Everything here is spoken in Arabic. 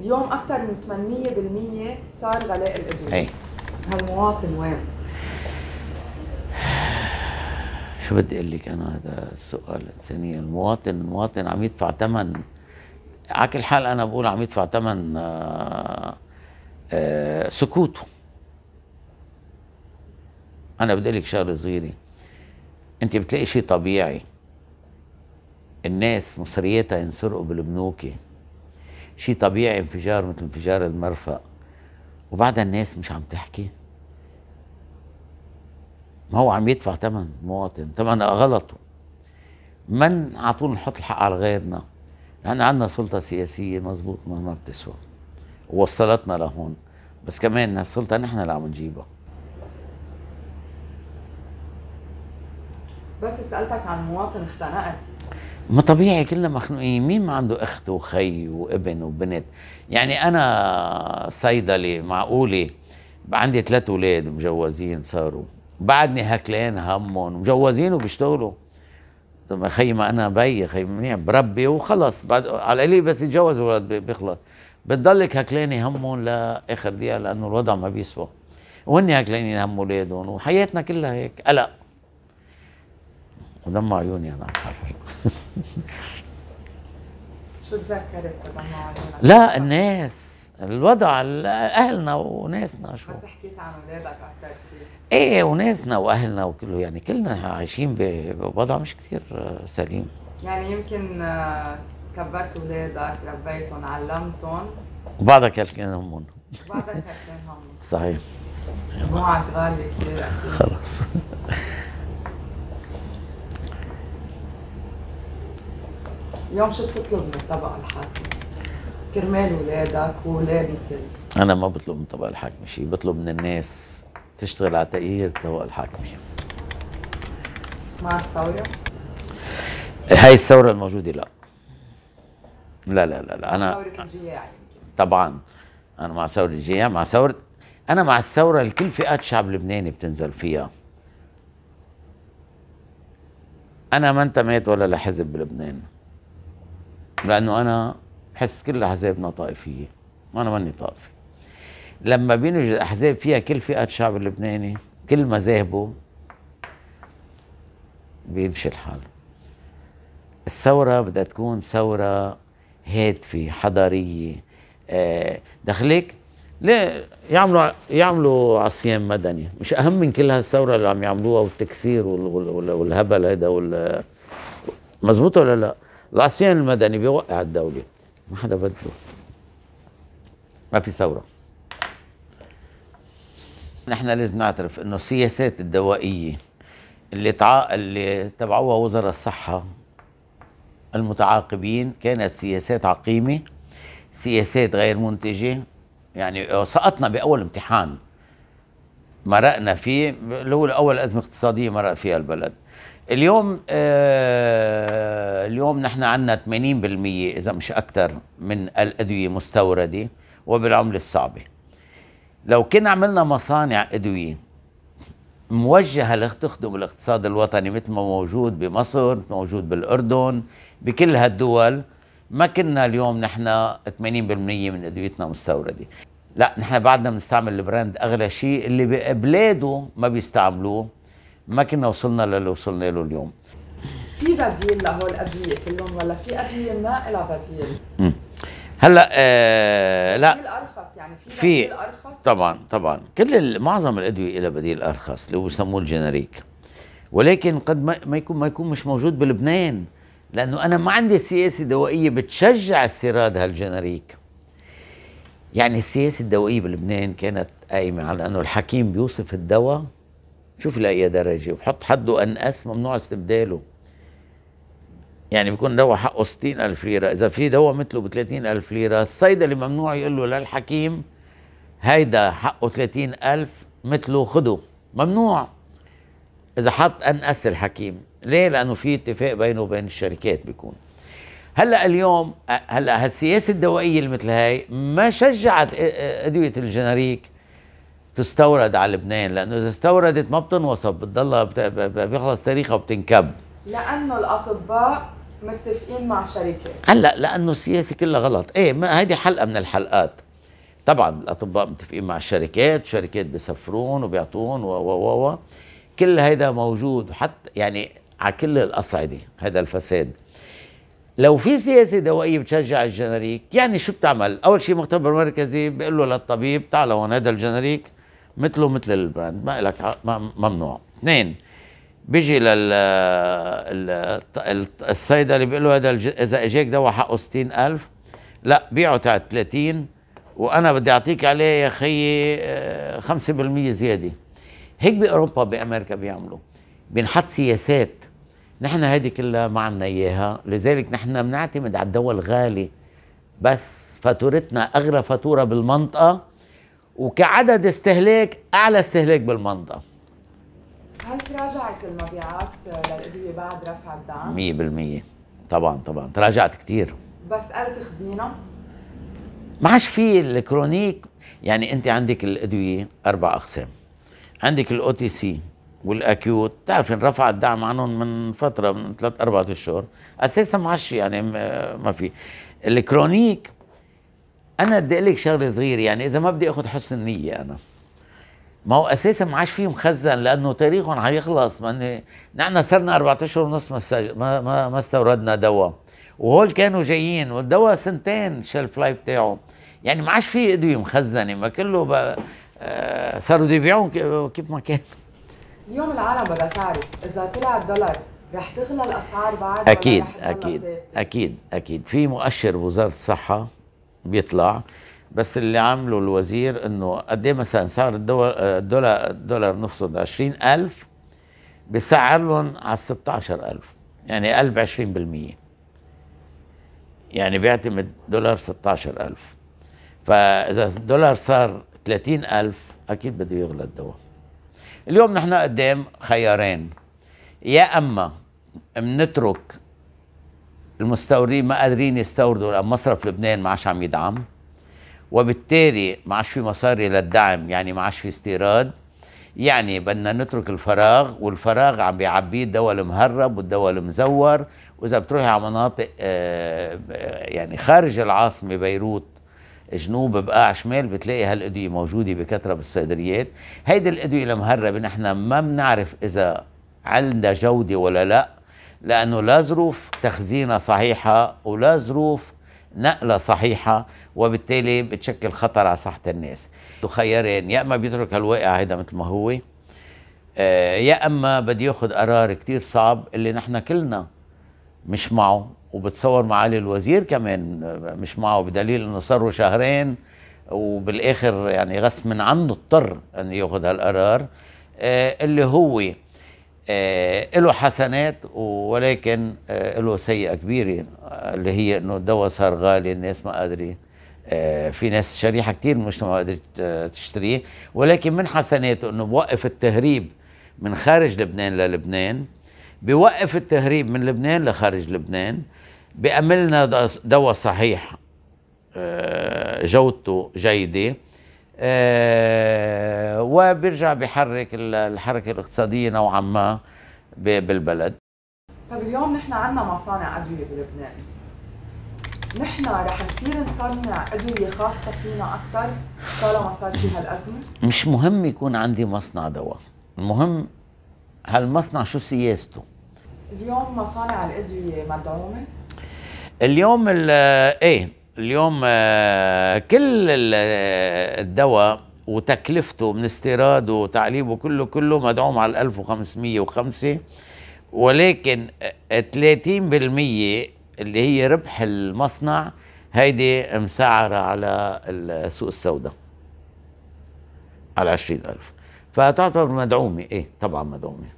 اليوم اكثر من 8% صار غلاء الادويه اي هالمواطن وين؟ شو بدي اقول لك انا هذا السؤال الانساني المواطن المواطن عم يدفع ثمن على كل حال انا بقول عم يدفع ثمن آه، آه، سكوته انا بدي لك شغله صغيره انت بتلاقي شيء طبيعي الناس مصرياتها ينسرقوا بالبنوكه شيء طبيعي انفجار مثل انفجار المرفأ وبعدها الناس مش عم تحكي ما هو عم يدفع ثمن مواطن ثمن غلطه من عطول نحط الحق على غيرنا لأن عندنا سلطة سياسية مزبوط ما ما بتسوى ووصلتنا لهون بس كمان السلطة نحن اللي عم نجيبها بس سألتك عن مواطن اختنقت ما طبيعي كلنا مخنوقين مين ما عنده اخت وخي وابن وبنت يعني انا صيدلي معقوله عندي ثلاث اولاد مجوزين صاروا بعدني هكلان همهم مجوزين وبيشتغلوا طب خي ما انا بي خي منيح بربي وخلص بعد على قليل بس يتجوز الولد بيخلص بتضلك هكلاني همهم لاخر دقيقه لانه الوضع ما بيسوى وهن هكلانين هم اولادهم وحياتنا كلها هيك قلق ودمع عيوني انا الحقيقه شو تذكرت دمع عيونك؟ لا الناس الوضع اهلنا وناسنا شو بس حكيت عن اولادك اكثر شيء ايه وناسنا واهلنا وكله يعني كلنا عايشين بوضع مش كثير سليم يعني يمكن آه، كبرت اولادك ربيتهم علمتهم وبعدها كان همهم وبعدها كان همهم صحيح دموعك غالية كثير خلص اليوم شو بتطلب من الطبقه الحاكمه كرمال اولادك واولاد الكل انا ما بطلب من الطبقه الحاكمه شيء بطلب من الناس تشتغل على تغيير الطبقه الحاكمه مع الثوره هاي الثوره الموجوده لا لا لا لا, لا. انا ثوره الجياع طبعا انا مع ثوره الجياع مع ثوره انا مع الثوره لكل فئات شعب لبناني بتنزل فيها انا ما انتميت ولا لحزب بلبنان لانه انا بحس كل احزابنا طائفيه وانا ماني طائفي لما بينوجد احزاب فيها كل فئه الشعب اللبناني كل مذاهبه بيمشي الحال الثوره بدها تكون ثوره هادفه حضاريه آه، دخلك ليه يعملوا يعملوا عصيان مدني مش اهم من كل هالثوره اللي عم يعملوها والتكسير والهبل هيدا وال مزبوط ولا لا؟ العصيان المدني بيوقع الدولة ما حدا بده ما في ثورة نحن لازم نعترف انه السياسات الدوائية اللي تع... اللي تبعوها وزراء الصحة المتعاقبين كانت سياسات عقيمة سياسات غير منتجة يعني سقطنا بأول امتحان مرقنا فيه اللي هو أول أزمة اقتصادية مرق فيها البلد اليوم آه اليوم نحن عندنا 80% اذا مش اكثر من الادويه مستورده وبالعمله الصعبه لو كنا عملنا مصانع ادويه موجهه لتخدم الاقتصاد الوطني مثل ما موجود بمصر موجود بالاردن بكل هالدول ما كنا اليوم نحن 80% من ادويتنا مستورده لا نحن بعدنا بنستعمل البراند اغلى شيء اللي ببلاده ما بيستعملوه ما كنا وصلنا للي وصلنا له اليوم في بديل لهول الادويه كلهم ولا في ادويه ما لها بديل؟ هلا آه لا بديل ارخص يعني في, بديل ارخص طبعا طبعا كل معظم الادويه لها بديل ارخص اللي هو بسموه الجينيريك ولكن قد ما, ما يكون ما يكون مش موجود بلبنان لانه انا ما عندي سياسه دوائيه بتشجع استيراد هالجينيريك يعني السياسه الدوائيه بلبنان كانت قايمه على انه الحكيم بيوصف الدواء شوف لأي درجة وبحط حده ان اس ممنوع استبداله يعني بيكون دواء حقه 60000 ليرة إذا في دواء مثله ب 30000 ليرة الصيدلي ممنوع يقول له للحكيم هيدا حقه 30000 مثله خده ممنوع إذا حط ان اس الحكيم ليه؟ لأنه في اتفاق بينه وبين الشركات بيكون هلا اليوم هلا هالسياسه الدوائيه اللي مثل هاي ما شجعت ادويه الجنريك تستورد على لبنان لانه اذا استوردت ما بتنوصف بتضلها بيخلص تاريخها وبتنكب لانه الاطباء متفقين مع شركات هلا لانه السياسه كلها غلط ايه ما هذه حلقه من الحلقات طبعا الاطباء متفقين مع الشركات شركات بيسفرون وبيعطون و و و كل هذا موجود حتى يعني على كل الاصعده هذا الفساد لو في سياسه دوائيه بتشجع الجنريك يعني شو بتعمل اول شيء مختبر مركزي بيقول له للطبيب تعال هون هذا الجنريك مثله مثل البراند ما لك ممنوع اثنين بيجي لل الصيدلي بيقول له هذا اذا اجاك دواء حقه 60000 لا بيعه تاع 30 وانا بدي اعطيك عليه يا اخي 5% آه، زياده هيك باوروبا بامريكا بيعملوا بنحط سياسات نحن هذه كلها ما عندنا اياها لذلك نحن بنعتمد على الدواء الغالي بس فاتورتنا اغلى فاتوره بالمنطقه وكعدد استهلاك اعلى استهلاك بالمنطقه هل تراجعت المبيعات للادويه بعد رفع الدعم 100% طبعا طبعا تراجعت كثير بس قال تخزينها ما عادش في الكرونيك يعني انت عندك الادويه اربع اقسام عندك الاو تي سي والاكيوت بتعرفي رفع الدعم عنهم من فتره من ثلاث اربع اشهر اساسا ما عادش يعني ما في الكرونيك انا بدي اقول لك شغله صغيره يعني اذا ما بدي اخذ حسن نيه انا ما هو اساسا ما عادش في مخزن لانه تاريخهم حيخلص ما نحن صرنا اربع اشهر ونص ما ما ما استوردنا دواء وهول كانوا جايين والدواء سنتين شلف لايف تاعه يعني ما عادش في ادويه مخزنه ما كله بقى آه، صاروا بده يبيعوهم كيف ما كان اليوم العالم بدها تعرف اذا طلع الدولار رح تغلى الاسعار بعد اكيد اكيد اكيد اكيد في مؤشر بوزاره الصحه بيطلع بس اللي عمله الوزير انه قد ايه مثلا سعر الدولار الدولار نفسه 20000 بسعر لهم على 16000 يعني قلب 20% يعني بيعتمد دولار 16000 فاذا الدولار صار 30000 اكيد بده يغلى الدواء اليوم نحن قدام خيارين يا اما بنترك المستوردين ما قادرين يستوردوا لان مصرف لبنان ما عادش عم يدعم وبالتالي ما عادش في مصاري للدعم يعني ما عادش في استيراد يعني بدنا نترك الفراغ والفراغ عم بيعبيه الدول المهرب والدول المزور واذا بتروحي على مناطق آه، آه، يعني خارج العاصمه بيروت جنوب بقاع شمال بتلاقي هالادويه موجوده بكثره بالصيدليات هيدي الادويه المهربه نحن ما بنعرف اذا عندها جوده ولا لا لأنه لا ظروف تخزينة صحيحة ولا ظروف نقلة صحيحة وبالتالي بتشكل خطر على صحة الناس تخيرين يا إما بيترك هالواقع هيدا مثل ما هو آه، يا إما بده ياخذ قرار كتير صعب اللي نحن كلنا مش معه وبتصور معالي الوزير كمان مش معه بدليل انه صاروا شهرين وبالاخر يعني غصب من عنه اضطر انه ياخذ هالقرار آه، اللي هو آه، له حسنات ولكن آه، له سيئه كبيره اللي هي انه الدواء صار غالي الناس ما قادره آه، في ناس شريحه كثير من المجتمع قدرت تشتريه ولكن من حسناته انه بوقف التهريب من خارج لبنان للبنان بوقف التهريب من لبنان لخارج لبنان بأملنا دواء صحيح جودته جيده آه، وبيرجع بحرك الحركة الاقتصادية نوعا ما بالبلد طب اليوم نحن عندنا مصانع أدوية بلبنان نحن رح نصير نصنع أدوية خاصة فينا أكثر طالما صار فيها الأزمة؟ مش مهم يكون عندي مصنع دواء المهم هالمصنع شو سياسته؟ اليوم مصانع الأدوية مدعومة؟ اليوم ايه اليوم آه، كل آه، الدواء وتكلفته من استيراده وتعليبه كله كله مدعوم على 1505 ولكن 30% آه، اللي هي ربح المصنع هيدي مسعرة على السوق السوداء على 20000 فتعتبر مدعومة ايه طبعا مدعومة